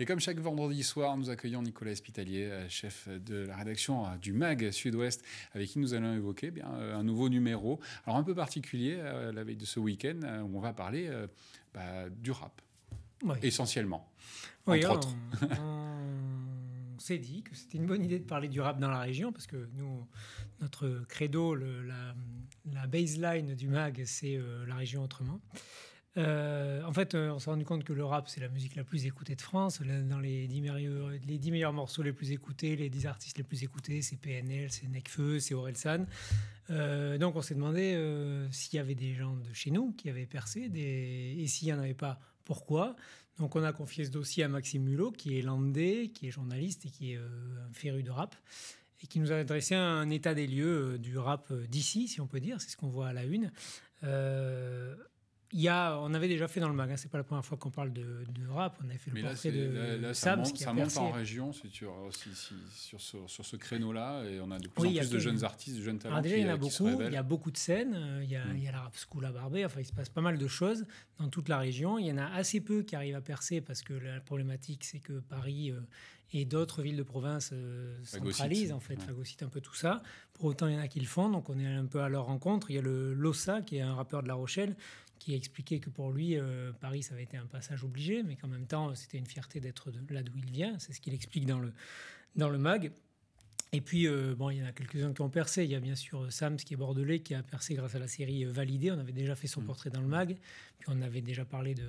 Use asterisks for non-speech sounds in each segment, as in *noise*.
Et comme chaque vendredi soir, nous accueillons Nicolas Espitalier, euh, chef de la rédaction euh, du MAG Sud-Ouest, avec qui nous allons évoquer eh euh, un nouveau numéro, alors un peu particulier, la veille de ce week-end, où on va parler bah, du rap, essentiellement, oui, entre autres. *laughs* On, s'est dit que c'était une bonne idée de parler du rap dans la région, parce que nous, notre credo, la, baseline du MAG, c'est la région autrement. Euh, en fait, euh, on s'est rendu compte que le rap, c'est la musique la plus écoutée de France. Dans les 10 meilleurs, les meilleurs morceaux les plus écoutés, les 10 artistes les plus écoutés, c'est PNL, c'est Necfeu, c'est Orelsan. Euh, donc, on s'est demandé s'il y avait des gens de chez nous qui avaient percé, des... et s'il n'y en avait pas, pourquoi. Donc, on a confié ce dossier à Maxime Mulot, qui est landais, qui est journaliste et qui est un féru de rap et qui nous a adressé un état des lieux du rap d'ici, si on peut dire, c'est ce qu'on voit à la une. Euh, il a, on avait déjà fait dans le magasin. c'est pas la première fois qu'on parle de, rap, on avait fait le portrait de ça monte, en région si tu, euh, sur, ce, créneau-là, et on a de plus en plus de jeunes artistes, de jeunes talents. il y a beaucoup, il y a beaucoup de scènes, euh, mm. il y a, la rap school à Barbet, enfin il se passe pas mal de choses dans toute la région. Il y en a assez peu qui arrivent à percer parce que la problématique c'est que Paris euh, et d'autres villes de province se centralisent en fait, ouais. un peu tout ça. Pour autant, il y en a qui le font, donc on est un peu à leur rencontre. Il y a le Lossa qui est un rappeur de La Rochelle qui expliquait que pour lui, euh, Paris, ça avait été un passage obligé, mais qu'en même temps, c'était une fierté d'être là d'où il vient. C'est ce qu'il explique dans le, dans le MAG. Et puis, euh, bon, il y en a quelques-uns qui ont percé. Il y a bien sûr euh, Sam, qui est bordelais, qui a percé grâce à la série euh, Validée. On avait déjà fait son mm. portrait dans le mag. Puis on avait déjà parlé de,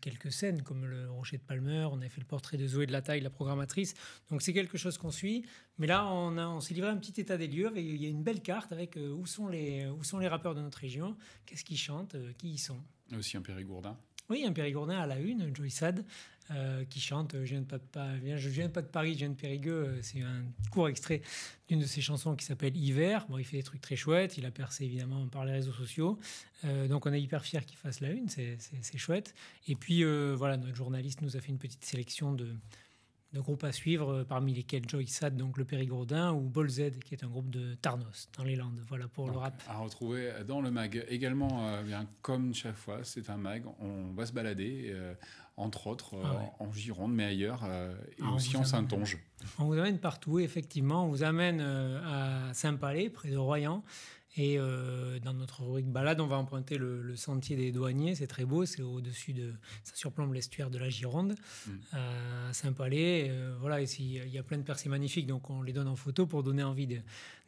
quelques scènes, comme le Rocher de Palmer. On avait fait le portrait de Zoé de la Taille, la programmatrice. Donc c'est quelque chose qu'on suit. Mais là, on, on s'est livré un petit état des lieux. Et il y a une belle carte avec où, sont les, où sont les rappeurs de notre région, qu'est-ce qu'ils chantent, qui y sont. Aussi un Périgourdin. Hein. Oui, un Périgourdin à la une, Joy Sad, euh, qui chante euh, je viens, de pas, je viens pas de Paris, je viens de Périgueux. Euh, c'est un court extrait d'une de ses chansons qui s'appelle Hiver. Bon, il fait des trucs très chouettes. Il a percé évidemment par les réseaux sociaux. donc on est hyper fiers qu'il fasse la une. C'est chouette. Et puis voilà, notre journaliste nous a fait une petite sélection de de groupes à suivre, euh, parmi lesquels Joy Sad, donc le Périgourdin, ou Bol Z, qui est un groupe de Tarnos, dans les Landes. Voilà pour le rap. À retrouver dans le mag. Également, euh, eh bien, comme chaque fois, c'est un mag, on va se balader, euh, entre autres, ah en Gironde, mais ailleurs, et ah, aussi en Saint-Onge. On vous amène partout, effectivement. On vous amène à Saint-Palais, près de Royan. Et euh, dans notre rubrique balade, on va emprunter le, sentier des douaniers. C'est très beau, c'est au-dessus de. Ça surplombe l'estuaire de la Gironde, mm. euh, à Saint-Palais. Euh, voilà. Ici, il y a plein de percées magnifiques, donc on les donne en photo pour donner envie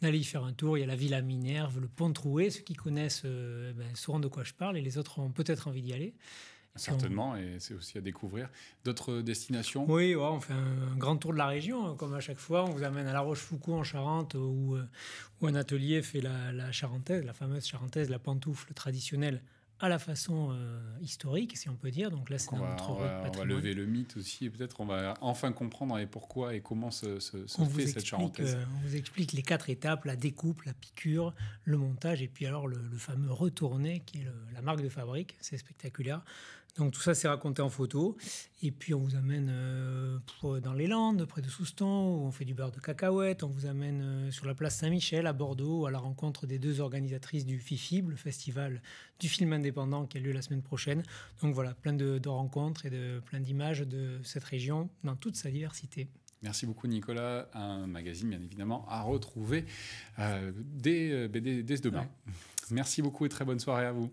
d'aller y faire un tour. Il y a la Villa Minerve, le Pont Troué. Ceux qui connaissent ben, de quoi je parle et les autres ont peut-être envie d'y aller. Certainement, et c'est aussi à découvrir. D'autres euh, destinations Oui, on fait un, grand tour de la région, hein, comme à chaque fois. On vous amène à La Rochefoucauld en Charente, euh, euh, où, un atelier fait la, la, charentaise, la fameuse charentaise, la pantoufle traditionnelle à la façon historique, si on peut dire. Donc là, c'est notre on on va, lever le mythe aussi, et peut-être on va enfin comprendre et pourquoi et comment se, fait cette charentaise. on vous explique les quatre étapes, la découpe, la piqûre, le montage, et puis alors le, fameux retourné, qui est la marque de fabrique. C'est spectaculaire. Donc tout ça, c'est raconté en photo. Et puis on vous amène euh, euh, dans les Landes, près de Souston, où on fait du beurre de cacahuète. On vous amène euh, sur la place Saint-Michel à Bordeaux, à la rencontre des deux organisatrices du FIFIB, le festival du film indépendant qui a lieu la semaine prochaine. Donc voilà, plein de, rencontres et de, plein d'images de cette région dans toute sa diversité. Merci beaucoup Nicolas, un magazine bien évidemment à retrouver dès, demain. Merci beaucoup et très bonne soirée à vous.